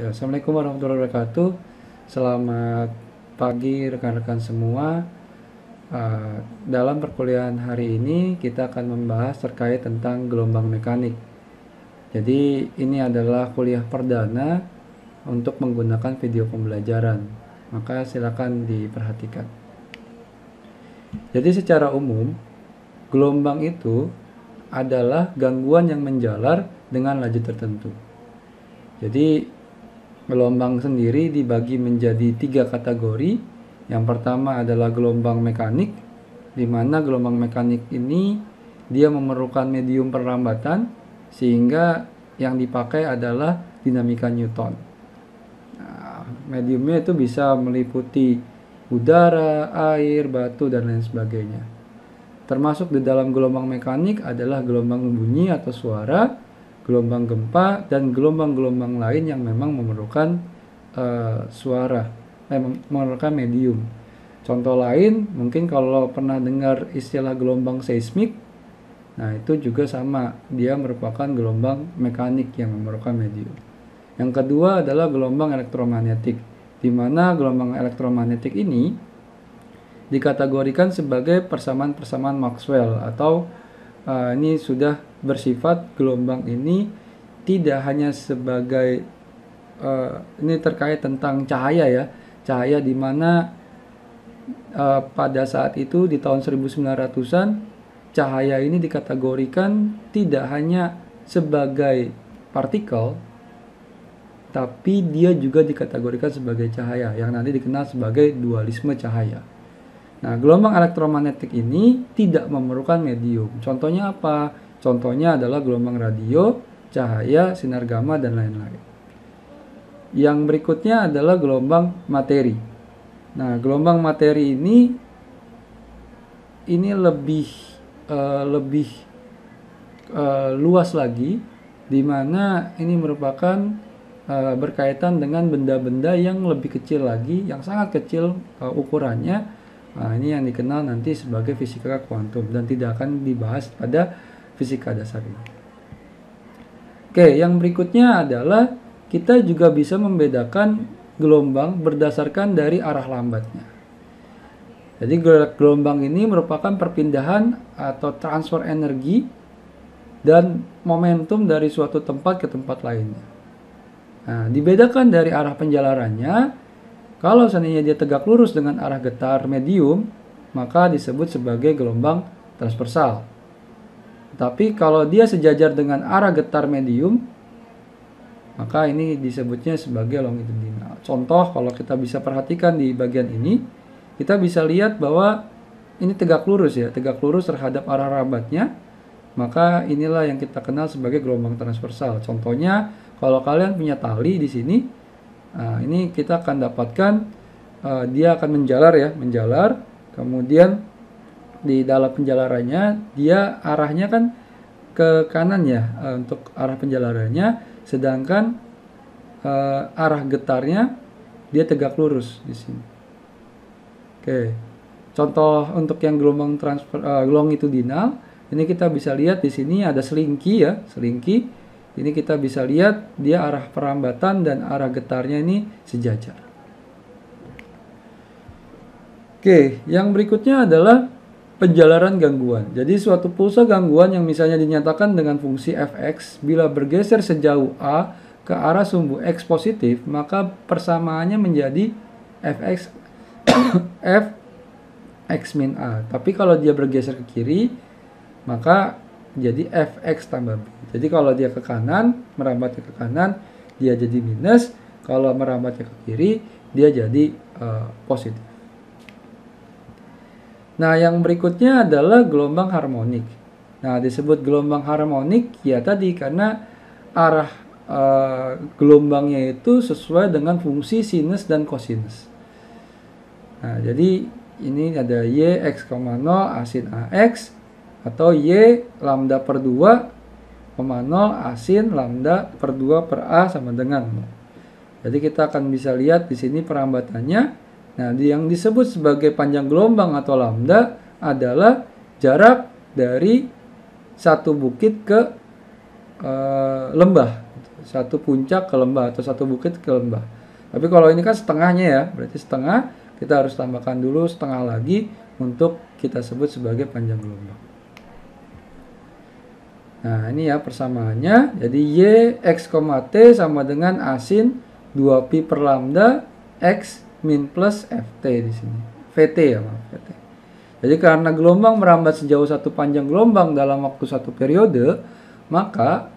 Ya, Assalamualaikum warahmatullahi wabarakatuh. Selamat pagi rekan-rekan semua. Uh, dalam perkuliahan hari ini kita akan membahas terkait tentang gelombang mekanik. Jadi ini adalah kuliah perdana untuk menggunakan video pembelajaran. Maka silakan diperhatikan. Jadi secara umum gelombang itu adalah gangguan yang menjalar dengan laju tertentu. Jadi gelombang sendiri dibagi menjadi tiga kategori. Yang pertama adalah gelombang mekanik, di mana gelombang mekanik ini dia memerlukan medium perambatan, sehingga yang dipakai adalah dinamika Newton. Nah, mediumnya itu bisa meliputi udara, air, batu, dan lain sebagainya. Termasuk di dalam gelombang mekanik adalah gelombang bunyi atau suara gelombang gempa dan gelombang-gelombang lain yang memang memerlukan uh, suara, eh, memerlukan medium. Contoh lain mungkin kalau pernah dengar istilah gelombang seismik, nah itu juga sama, dia merupakan gelombang mekanik yang memerlukan medium. Yang kedua adalah gelombang elektromagnetik, di mana gelombang elektromagnetik ini dikategorikan sebagai persamaan-persamaan Maxwell atau uh, ini sudah bersifat gelombang ini tidak hanya sebagai uh, ini terkait tentang cahaya ya cahaya di mana uh, pada saat itu di tahun 1900-an cahaya ini dikategorikan tidak hanya sebagai partikel tapi dia juga dikategorikan sebagai cahaya yang nanti dikenal sebagai dualisme cahaya. Nah, gelombang elektromagnetik ini tidak memerlukan medium. Contohnya apa? Contohnya adalah gelombang radio, cahaya, sinar gamma, dan lain-lain. Yang berikutnya adalah gelombang materi. Nah, gelombang materi ini ini lebih uh, lebih uh, luas lagi, di mana ini merupakan uh, berkaitan dengan benda-benda yang lebih kecil lagi, yang sangat kecil uh, ukurannya. Nah, ini yang dikenal nanti sebagai fisika kuantum dan tidak akan dibahas pada fisika dasar ini. Oke, yang berikutnya adalah kita juga bisa membedakan gelombang berdasarkan dari arah lambatnya. Jadi gelombang ini merupakan perpindahan atau transfer energi dan momentum dari suatu tempat ke tempat lainnya. Nah, dibedakan dari arah penjalarannya, kalau seandainya dia tegak lurus dengan arah getar medium, maka disebut sebagai gelombang transversal. Tapi kalau dia sejajar dengan arah getar medium, maka ini disebutnya sebagai longitudinal. Contoh kalau kita bisa perhatikan di bagian ini, kita bisa lihat bahwa ini tegak lurus ya, tegak lurus terhadap arah rabatnya. Maka inilah yang kita kenal sebagai gelombang transversal. Contohnya, kalau kalian punya tali di sini, ah, ini kita akan dapatkan ah, dia akan menjalar ya, menjalar. Kemudian di dalam penjalarannya dia arahnya kan ke kanan ya eh, untuk arah penjalarannya sedangkan uh, arah getarnya dia tegak lurus di sini. Oke. Contoh untuk yang gelombang transfer uh, dinal ini kita bisa lihat di sini ada selingki ya, selingki. Ini kita bisa lihat dia arah perambatan dan arah getarnya ini sejajar. Oke, yang berikutnya adalah Penjalaran gangguan. Jadi suatu pulsa gangguan yang misalnya dinyatakan dengan fungsi fx bila bergeser sejauh a ke arah sumbu x positif, maka persamaannya menjadi fx f x min a. Tapi kalau dia bergeser ke kiri, maka jadi fx tambah b. Jadi kalau dia ke kanan, merambat ke kanan, dia jadi minus. Kalau merambatnya ke kiri, dia jadi uh, positif. Nah, yang berikutnya adalah gelombang harmonik. Nah, disebut gelombang harmonik ya tadi karena arah e, gelombangnya itu sesuai dengan fungsi sinus dan kosinus. Nah, jadi ini ada y x 0 asin ax atau y lambda per 2 0 asin lambda per 2 per a sama dengan. Jadi kita akan bisa lihat di sini perambatannya Nah, yang disebut sebagai panjang gelombang atau lambda adalah jarak dari satu bukit ke e, lembah, satu puncak ke lembah atau satu bukit ke lembah. Tapi kalau ini kan setengahnya ya, berarti setengah kita harus tambahkan dulu setengah lagi untuk kita sebut sebagai panjang gelombang. Nah, ini ya persamaannya. Jadi Y, X, T sama dengan asin 2Pi per lambda X min plus ft di sini vt ya maaf vt jadi karena gelombang merambat sejauh satu panjang gelombang dalam waktu satu periode maka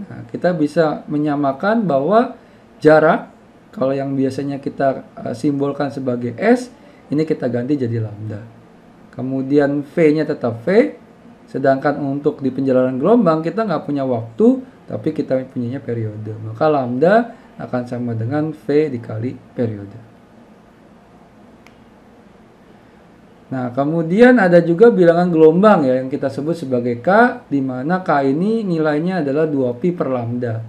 nah, kita bisa menyamakan bahwa jarak kalau yang biasanya kita uh, simbolkan sebagai s ini kita ganti jadi lambda kemudian v-nya tetap v sedangkan untuk di penjalanan gelombang kita nggak punya waktu tapi kita punyanya periode maka lambda akan sama dengan v dikali periode Nah, kemudian ada juga bilangan gelombang ya yang kita sebut sebagai K, di mana K ini nilainya adalah 2pi per lambda.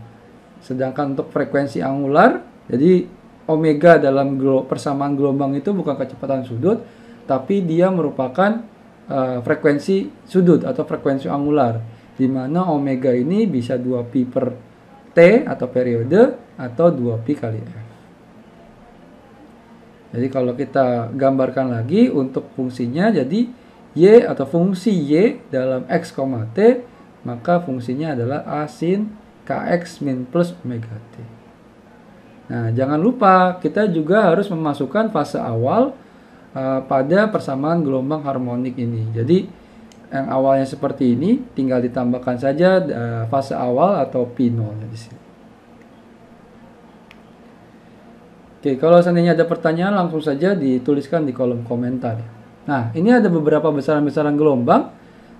Sedangkan untuk frekuensi angular, jadi omega dalam persamaan gelombang itu bukan kecepatan sudut, tapi dia merupakan uh, frekuensi sudut atau frekuensi angular, di mana omega ini bisa 2pi per T atau periode atau 2pi kali F. Jadi kalau kita gambarkan lagi untuk fungsinya jadi Y atau fungsi Y dalam X, T, maka fungsinya adalah A sin KX min plus omega T. Nah, jangan lupa kita juga harus memasukkan fase awal uh, pada persamaan gelombang harmonik ini. Jadi yang awalnya seperti ini tinggal ditambahkan saja uh, fase awal atau P0 di sini. Oke, kalau seandainya ada pertanyaan langsung saja dituliskan di kolom komentar. Nah, ini ada beberapa besaran-besaran gelombang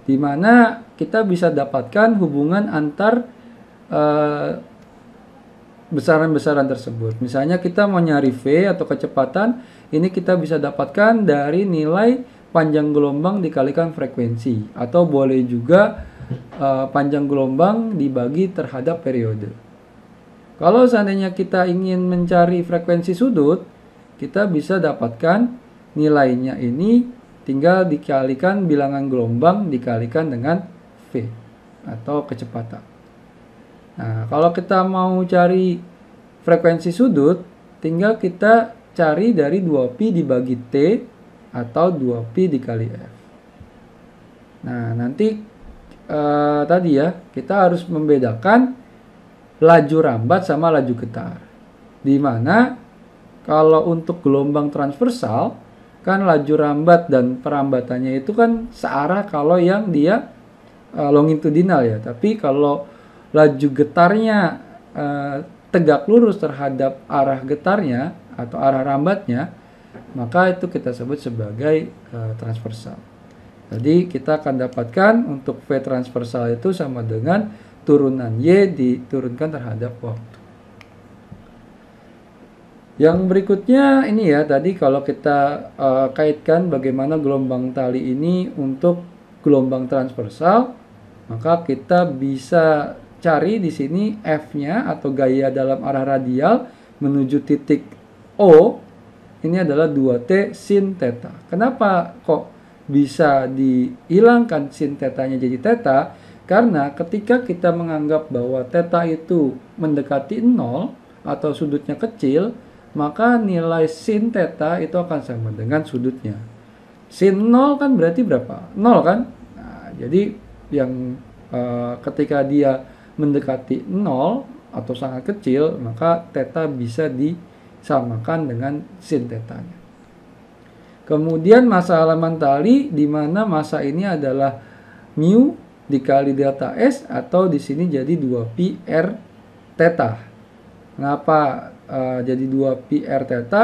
di mana kita bisa dapatkan hubungan antar eh, besaran-besaran uh, tersebut. Misalnya kita mau nyari V atau kecepatan, ini kita bisa dapatkan dari nilai panjang gelombang dikalikan frekuensi atau boleh juga uh, panjang gelombang dibagi terhadap periode. Kalau seandainya kita ingin mencari frekuensi sudut, kita bisa dapatkan nilainya ini tinggal dikalikan bilangan gelombang dikalikan dengan V atau kecepatan. Nah, kalau kita mau cari frekuensi sudut, tinggal kita cari dari 2P dibagi T atau 2P dikali F. Nah, nanti eh, tadi ya, kita harus membedakan laju rambat sama laju getar. Di mana kalau untuk gelombang transversal kan laju rambat dan perambatannya itu kan searah kalau yang dia uh, longitudinal ya. Tapi kalau laju getarnya uh, tegak lurus terhadap arah getarnya atau arah rambatnya, maka itu kita sebut sebagai uh, transversal. Jadi kita akan dapatkan untuk V transversal itu sama dengan turunan Y diturunkan terhadap waktu. Yang berikutnya ini ya tadi kalau kita uh, kaitkan bagaimana gelombang tali ini untuk gelombang transversal, maka kita bisa cari di sini F-nya atau gaya dalam arah radial menuju titik O ini adalah 2T sin theta. Kenapa kok bisa dihilangkan sin tetanya jadi theta? Karena ketika kita menganggap bahwa teta itu mendekati nol atau sudutnya kecil, maka nilai sin teta itu akan sama dengan sudutnya. Sin nol kan berarti berapa? nol kan? Nah, jadi yang uh, ketika dia mendekati nol atau sangat kecil, maka teta bisa disamakan dengan sin tetanya. Kemudian masa halaman tali di mana masa ini adalah mu dikali delta S atau di sini jadi 2pi R theta. Kenapa uh, eh, jadi 2pi R theta?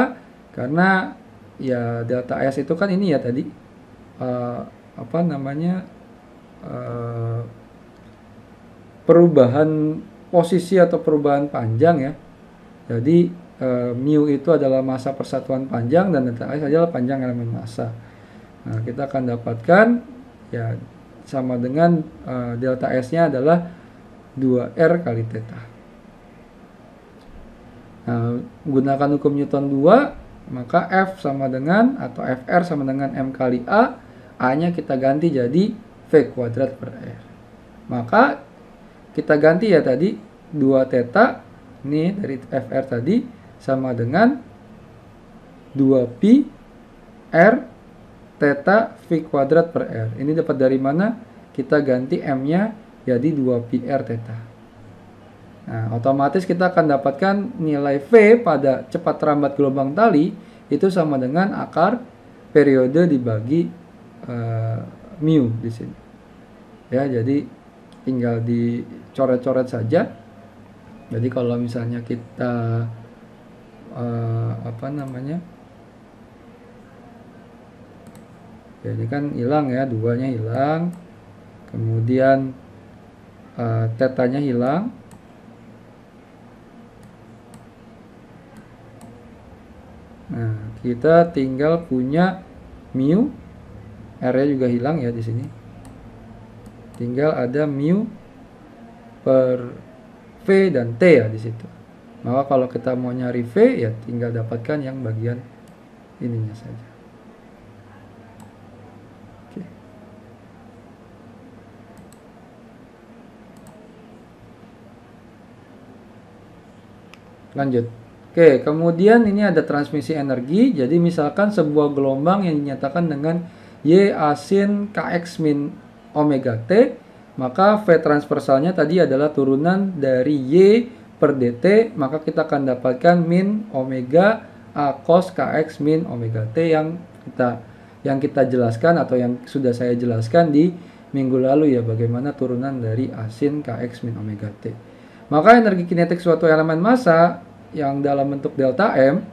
Karena ya delta S itu kan ini ya tadi uh, apa namanya uh, perubahan posisi atau perubahan panjang ya. Jadi uh, mu itu adalah masa persatuan panjang dan delta S adalah panjang elemen massa. Nah, kita akan dapatkan ya sama dengan uh, delta S-nya adalah 2R kali theta. Nah, gunakan hukum Newton 2, maka F sama dengan atau FR sama dengan M kali A, A-nya kita ganti jadi V kuadrat per R. Maka kita ganti ya tadi 2 theta, ini dari FR tadi, sama dengan 2 pi R teta V kuadrat per R. Ini dapat dari mana? Kita ganti M-nya jadi 2PR teta Nah, otomatis kita akan dapatkan nilai V pada cepat terambat gelombang tali itu sama dengan akar periode dibagi uh, mu di sini. Ya, jadi tinggal dicoret-coret saja. Jadi kalau misalnya kita uh, apa namanya? Oke, ini kan hilang ya, duanya hilang. Kemudian uh, tetanya hilang. Nah, kita tinggal punya mu R-nya juga hilang ya di sini. Tinggal ada mu per V dan T ya di situ. Maka kalau kita mau nyari V ya tinggal dapatkan yang bagian ininya saja. lanjut oke kemudian ini ada transmisi energi jadi misalkan sebuah gelombang yang dinyatakan dengan y asin kx min omega t maka V transversalnya tadi adalah turunan dari Y per DT, maka kita akan dapatkan min omega A cos KX min omega T yang kita yang kita jelaskan atau yang sudah saya jelaskan di minggu lalu ya bagaimana turunan dari asin KX min omega T. Maka energi kinetik suatu elemen massa yang dalam bentuk delta M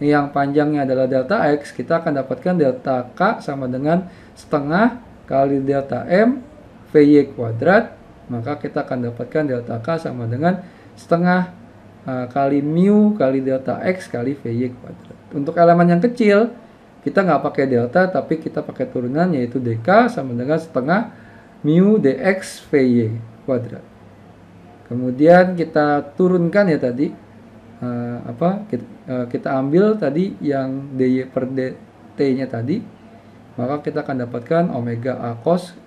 yang panjangnya adalah delta X, kita akan dapatkan delta K sama dengan setengah kali delta M VY kuadrat, maka kita akan dapatkan delta K sama dengan setengah e, kali mu kali delta X kali VY kuadrat. Untuk elemen yang kecil, kita nggak pakai delta, tapi kita pakai turunan yaitu DK sama dengan setengah mu DX VY kuadrat. Kemudian kita turunkan ya tadi uh, apa kita, uh, eh, kita ambil tadi yang dy per dt-nya tadi, maka kita akan dapatkan omega a cos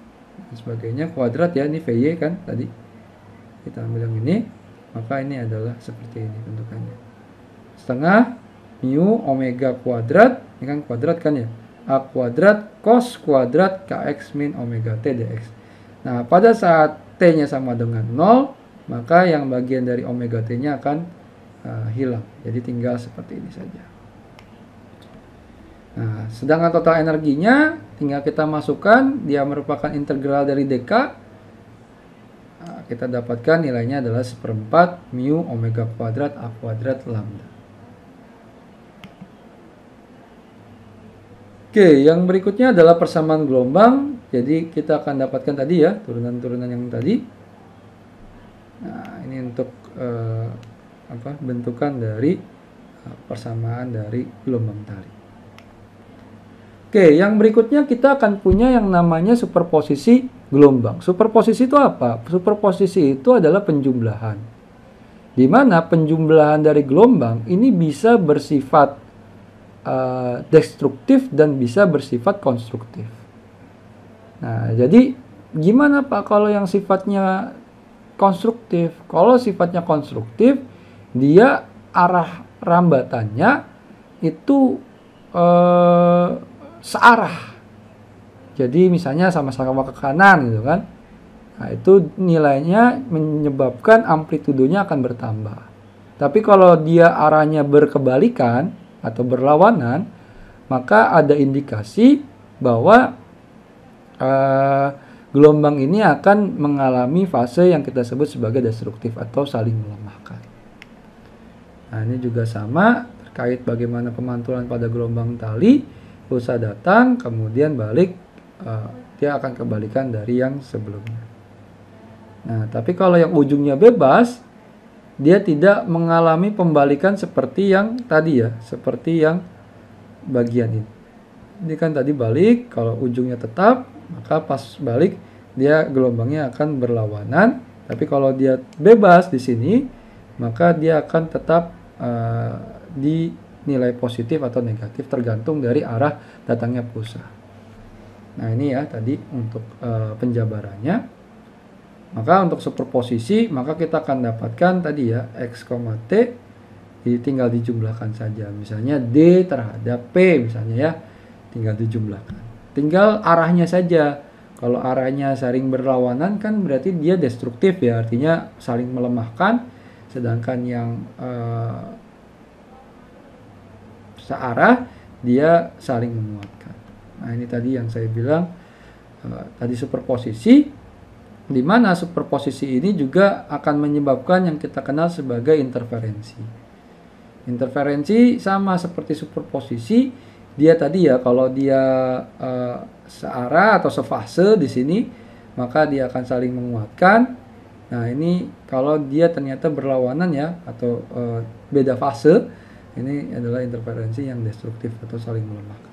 dan sebagainya kuadrat ya ini vy kan tadi kita ambil yang ini maka ini adalah seperti ini bentukannya setengah mu omega kuadrat ini kan kuadrat kan ya a kuadrat cos kuadrat kx min omega t dx nah pada saat t nya sama dengan 0 maka yang bagian dari omega T-nya akan uh, hilang. Jadi tinggal seperti ini saja. Nah, sedangkan total energinya tinggal kita masukkan, dia merupakan integral dari dk. Nah, kita dapatkan nilainya adalah seperempat mu omega kuadrat a kuadrat lambda. Oke, yang berikutnya adalah persamaan gelombang. Jadi kita akan dapatkan tadi ya, turunan-turunan yang tadi. Nah, ini untuk eh, apa bentukan dari eh, persamaan dari gelombang tali. Oke, yang berikutnya kita akan punya yang namanya superposisi gelombang. Superposisi itu apa? Superposisi itu adalah penjumlahan. Di mana penjumlahan dari gelombang ini bisa bersifat uh, destruktif dan bisa bersifat konstruktif. Nah, jadi gimana Pak kalau yang sifatnya konstruktif. Kalau sifatnya konstruktif, dia arah rambatannya itu eh, searah. Jadi misalnya sama-sama ke kanan gitu kan. Nah, itu nilainya menyebabkan amplitudonya akan bertambah. Tapi kalau dia arahnya berkebalikan atau berlawanan, maka ada indikasi bahwa eh, gelombang ini akan mengalami fase yang kita sebut sebagai destruktif atau saling melemahkan. Nah, ini juga sama terkait bagaimana pemantulan pada gelombang tali, pulsa datang, kemudian balik, uh, dia akan kebalikan dari yang sebelumnya. Nah, tapi kalau yang ujungnya bebas, dia tidak mengalami pembalikan seperti yang tadi ya, seperti yang bagian ini. Ini kan tadi balik, kalau ujungnya tetap, maka pas balik dia gelombangnya akan berlawanan. Tapi kalau dia bebas di sini, maka dia akan tetap uh, eh, nilai positif atau negatif tergantung dari arah datangnya pulsa. Nah ini ya tadi untuk uh, penjabarannya. Maka untuk superposisi, maka kita akan dapatkan tadi ya x, t tinggal dijumlahkan saja. Misalnya d terhadap p misalnya ya, tinggal dijumlahkan. Tinggal arahnya saja. Kalau arahnya saling berlawanan kan berarti dia destruktif ya, artinya saling melemahkan. Sedangkan yang uh, searah dia saling menguatkan. Nah ini tadi yang saya bilang uh, tadi superposisi di mana superposisi ini juga akan menyebabkan yang kita kenal sebagai interferensi. Interferensi sama seperti superposisi, dia tadi ya kalau dia uh, searah atau sefase di sini maka dia akan saling menguatkan. Nah, ini kalau dia ternyata berlawanan ya atau uh, beda fase, ini adalah interferensi yang destruktif atau saling melemahkan.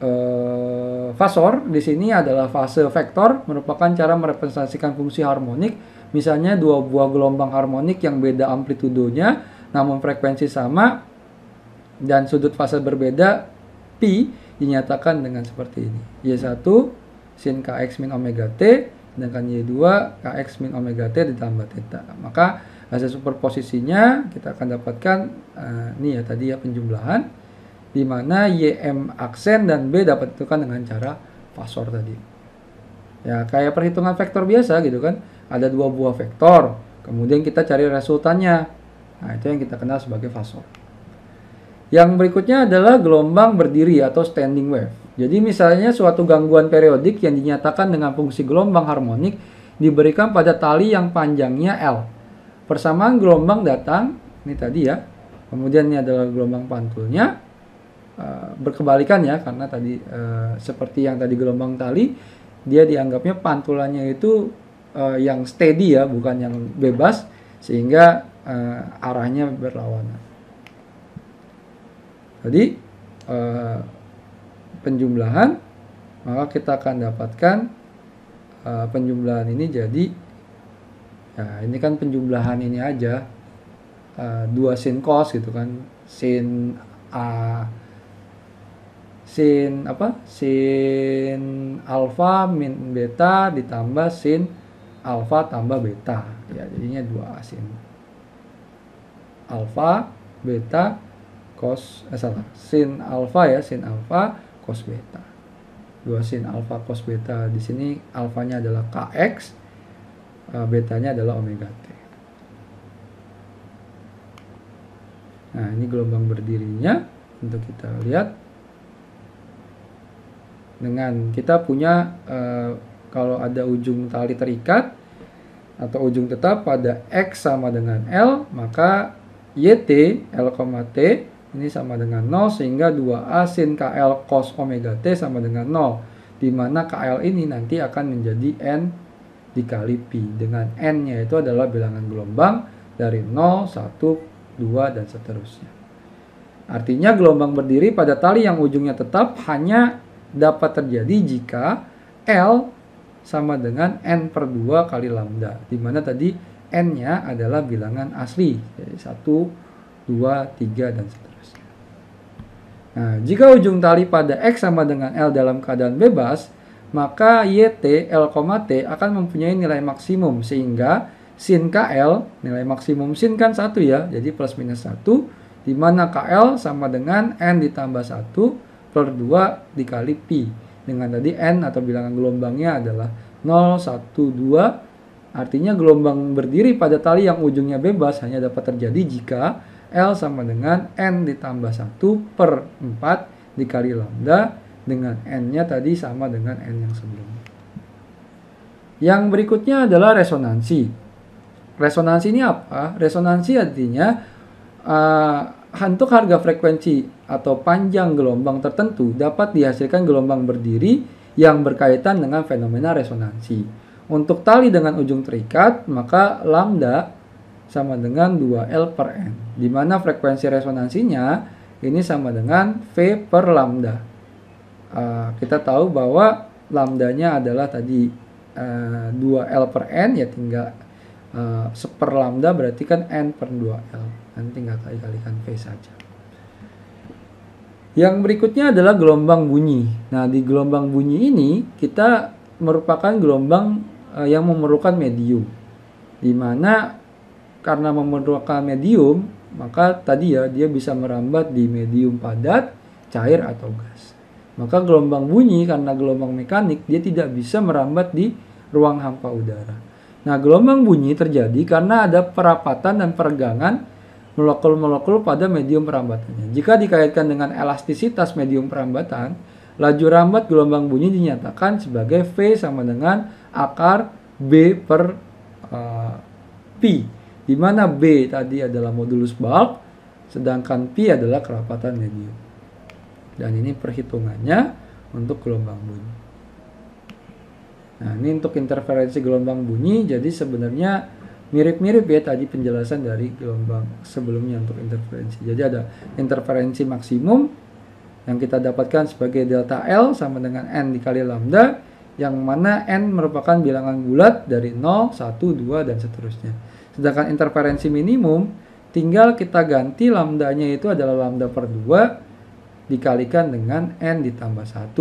Uh, fasor di sini adalah fase vektor merupakan cara merepresentasikan fungsi harmonik misalnya dua buah gelombang harmonik yang beda amplitudonya namun frekuensi sama dan sudut fase berbeda pi dinyatakan dengan seperti ini. Y1 sin kx min omega t dengan Y2 kx min omega t ditambah theta. Maka hasil superposisinya kita akan dapatkan uh, ini ya tadi ya penjumlahan di mana YM aksen dan B dapat ditentukan dengan cara fasor tadi. Ya, kayak perhitungan vektor biasa gitu kan. Ada dua buah vektor, kemudian kita cari resultannya. Nah, itu yang kita kenal sebagai fasor. Yang berikutnya adalah gelombang berdiri atau standing wave. Jadi misalnya suatu gangguan periodik yang dinyatakan dengan fungsi gelombang harmonik diberikan pada tali yang panjangnya L. Persamaan gelombang datang, ini tadi ya, kemudian ini adalah gelombang pantulnya, eh, berkebalikan ya karena tadi eh, seperti yang tadi gelombang tali dia dianggapnya pantulannya itu eh, yang steady ya bukan yang bebas sehingga arahnya berlawanan. Jadi eh, penjumlahan maka kita akan dapatkan eh, penjumlahan ini jadi nah ini kan penjumlahan ini aja eh, dua sin cos gitu kan sin a sin apa sin alfa min beta ditambah sin alfa tambah beta ya jadinya dua sin alfa beta cos eh salah sin alfa ya sin alfa cos beta 2 sin alfa cos beta di sini alfanya adalah kx eh, betanya adalah omega t nah ini gelombang berdirinya untuk kita lihat dengan kita punya e, kalau ada ujung tali terikat atau ujung tetap pada X sama dengan L, maka YT, L, T ini sama dengan 0 sehingga 2A sin KL cos omega T sama dengan 0 di mana KL ini nanti akan menjadi N dikali Pi dengan N-nya itu adalah bilangan gelombang dari 0, 1, 2, dan seterusnya. Artinya gelombang berdiri pada tali yang ujungnya tetap hanya dapat terjadi jika L sama dengan N per 2 kali lambda. Dimana tadi N-nya adalah bilangan asli. Jadi 1, 2, 3, dan seterusnya. Nah, jika ujung tali pada X sama dengan L dalam keadaan bebas, maka YT, L, T akan mempunyai nilai maksimum sehingga sin KL, nilai maksimum sin kan 1 ya, jadi plus minus 1, di mana KL sama dengan N ditambah 1 per 2 dikali Pi. Dengan tadi N atau bilangan gelombangnya adalah 0, 1, 2, artinya gelombang berdiri pada tali yang ujungnya bebas hanya dapat terjadi jika L sama dengan N ditambah 1 per 4 dikali lambda dengan N-nya tadi sama dengan N yang sebelumnya. Yang berikutnya adalah resonansi. Resonansi ini apa? Resonansi artinya uh, eh, untuk harga frekuensi atau panjang gelombang tertentu dapat dihasilkan gelombang berdiri yang berkaitan dengan fenomena resonansi. Untuk tali dengan ujung terikat, maka lambda sama dengan 2L per N. Di mana frekuensi resonansinya ini sama dengan V per lambda. Uh, kita tahu bahwa lambdanya adalah tadi uh, eh, 2L per N ya tinggal uh, seper lambda berarti kan N per 2L. Nanti tinggal kali-kalikan V saja. Yang berikutnya adalah gelombang bunyi. Nah, di gelombang bunyi ini kita merupakan gelombang yang memerlukan medium. Di mana karena memerlukan medium, maka tadi ya dia bisa merambat di medium padat, cair atau gas. Maka gelombang bunyi karena gelombang mekanik dia tidak bisa merambat di ruang hampa udara. Nah, gelombang bunyi terjadi karena ada perapatan dan peregangan molekul-molekul pada medium perambatannya. Jika dikaitkan dengan elastisitas medium perambatan, laju rambat gelombang bunyi dinyatakan sebagai V sama dengan akar B per uh, eh, P di mana B tadi adalah modulus bulk, sedangkan P adalah kerapatan medium. Dan ini perhitungannya untuk gelombang bunyi. Nah, ini untuk interferensi gelombang bunyi, jadi sebenarnya mirip-mirip ya tadi penjelasan dari gelombang sebelumnya untuk interferensi. Jadi ada interferensi maksimum yang kita dapatkan sebagai delta L sama dengan N dikali lambda, yang mana N merupakan bilangan bulat dari 0, 1, 2, dan seterusnya. Sedangkan interferensi minimum tinggal kita ganti lambdanya itu adalah lambda per 2 dikalikan dengan n ditambah 1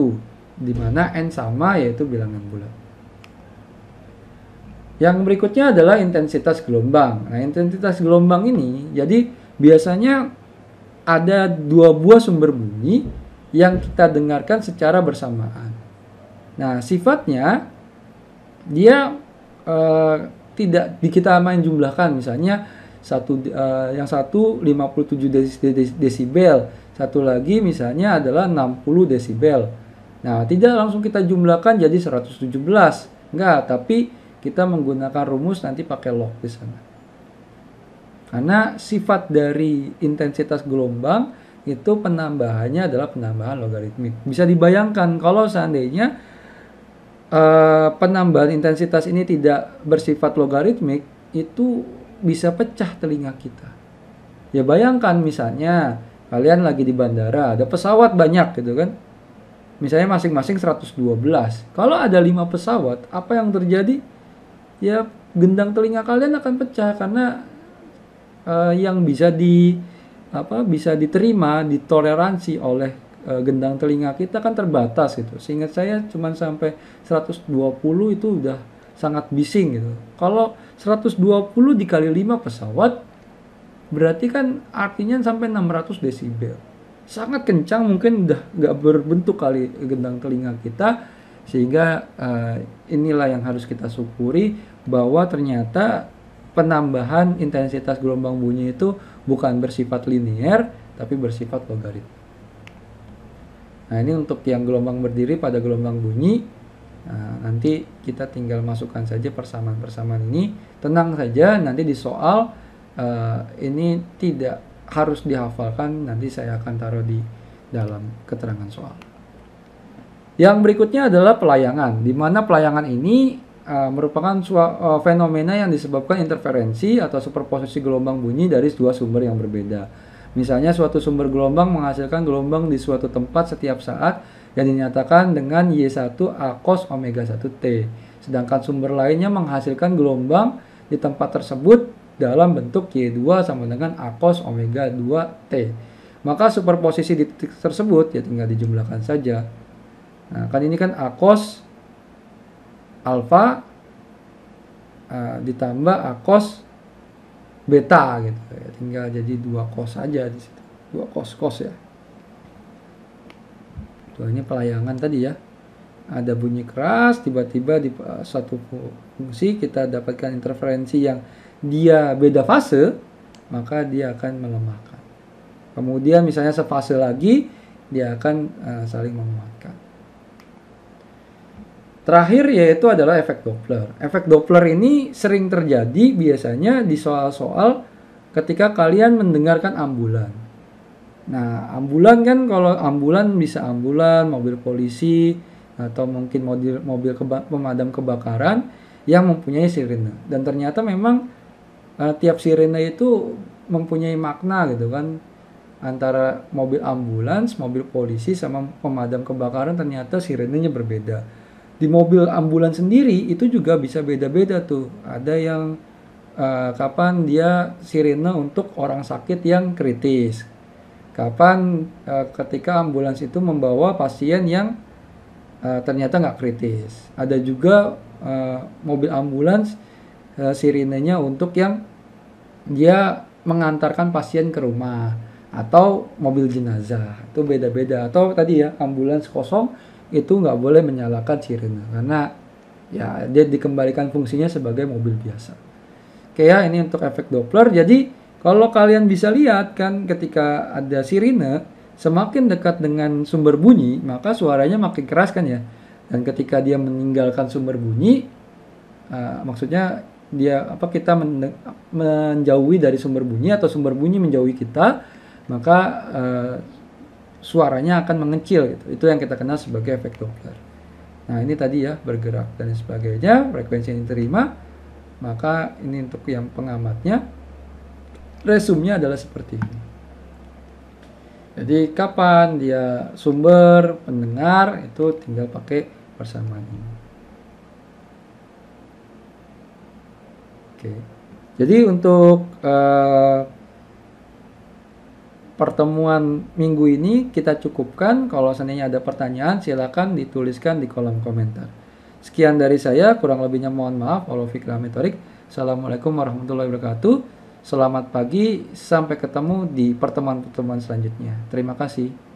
Dimana n sama yaitu bilangan bulat. Yang berikutnya adalah intensitas gelombang. Nah, intensitas gelombang ini jadi biasanya ada dua buah sumber bunyi yang kita dengarkan secara bersamaan. Nah, sifatnya dia eh, tidak di kita main jumlahkan misalnya satu uh, yang satu 57 desibel, satu lagi misalnya adalah 60 desibel. Nah, tidak langsung kita jumlahkan jadi 117. Enggak, tapi kita menggunakan rumus nanti pakai log di sana. Karena sifat dari intensitas gelombang itu penambahannya adalah penambahan logaritmik. Bisa dibayangkan kalau seandainya Eh, penambahan intensitas ini tidak bersifat logaritmik, itu bisa pecah telinga kita. Ya bayangkan misalnya kalian lagi di bandara, ada pesawat banyak gitu kan. Misalnya masing-masing 112. Kalau ada lima pesawat, apa yang terjadi? Ya gendang telinga kalian akan pecah karena uh, yang bisa di apa bisa diterima, ditoleransi oleh e, gendang telinga kita kan terbatas gitu. Seingat saya cuma sampai 120 itu udah sangat bising gitu. Kalau 120 dikali 5 pesawat berarti kan artinya sampai 600 desibel. Sangat kencang mungkin udah nggak berbentuk kali gendang telinga kita sehingga e, inilah yang harus kita syukuri bahwa ternyata penambahan intensitas gelombang bunyi itu bukan bersifat linier tapi bersifat logaritma. Nah ini untuk yang gelombang berdiri pada gelombang bunyi nah, nanti kita tinggal masukkan saja persamaan-persamaan ini. Tenang saja nanti di soal uh, ini tidak harus dihafalkan nanti saya akan taruh di dalam keterangan soal. Yang berikutnya adalah pelayangan, di mana pelayangan ini uh, merupakan uh, fenomena yang disebabkan interferensi atau superposisi gelombang bunyi dari dua sumber yang berbeda. Misalnya suatu sumber gelombang menghasilkan gelombang di suatu tempat setiap saat yang dinyatakan dengan Y1 A cos omega 1T. Sedangkan sumber lainnya menghasilkan gelombang di tempat tersebut dalam bentuk Y2 sama dengan A cos omega 2T. Maka superposisi di titik tersebut ya tinggal dijumlahkan saja. Nah, kan ini kan A cos alfa uh, eh, ditambah A cos beta gitu ya, tinggal jadi dua kos aja di situ dua kos kos ya tujuannya pelayangan tadi ya ada bunyi keras tiba-tiba di eh, satu fungsi kita dapatkan interferensi yang dia beda fase maka dia akan melemahkan kemudian misalnya sefase lagi dia akan uh, saling menguatkan Terakhir yaitu adalah efek Doppler. Efek Doppler ini sering terjadi biasanya di soal-soal ketika kalian mendengarkan ambulan. Nah, ambulan kan kalau ambulan bisa ambulan, mobil polisi atau mungkin mobil mobil keba pemadam kebakaran yang mempunyai sirene. Dan ternyata memang uh, tiap sirene itu mempunyai makna gitu kan antara mobil ambulans, mobil polisi sama pemadam kebakaran ternyata sirenenya berbeda di mobil ambulan sendiri itu juga bisa beda-beda tuh. Ada yang uh, kapan dia sirine untuk orang sakit yang kritis. Kapan uh, ketika ambulans itu membawa pasien yang uh, ternyata nggak kritis. Ada juga uh, mobil ambulans uh, sirinenya untuk yang dia mengantarkan pasien ke rumah atau mobil jenazah. Itu beda-beda. Atau tadi ya ambulans kosong itu nggak boleh menyalakan sirene karena ya dia dikembalikan fungsinya sebagai mobil biasa. Oke ya, ini untuk efek Doppler. Jadi kalau kalian bisa lihat kan ketika ada sirine semakin dekat dengan sumber bunyi maka suaranya makin keras kan ya. Dan ketika dia meninggalkan sumber bunyi uh, maksudnya dia apa kita menjauhi dari sumber bunyi atau sumber bunyi menjauhi kita maka uh, suaranya akan mengecil gitu. Itu yang kita kenal sebagai efek Doppler. Nah, ini tadi ya bergerak dan sebagainya, frekuensi yang diterima, maka ini untuk yang pengamatnya resumnya adalah seperti ini. Jadi kapan dia sumber pendengar itu tinggal pakai persamaan ini. Oke. Jadi untuk uh, pertemuan minggu ini kita cukupkan. Kalau seandainya ada pertanyaan, silakan dituliskan di kolom komentar. Sekian dari saya, kurang lebihnya mohon maaf. kalau fikra metorik. Assalamualaikum warahmatullahi wabarakatuh. Selamat pagi, sampai ketemu di pertemuan-pertemuan selanjutnya. Terima kasih.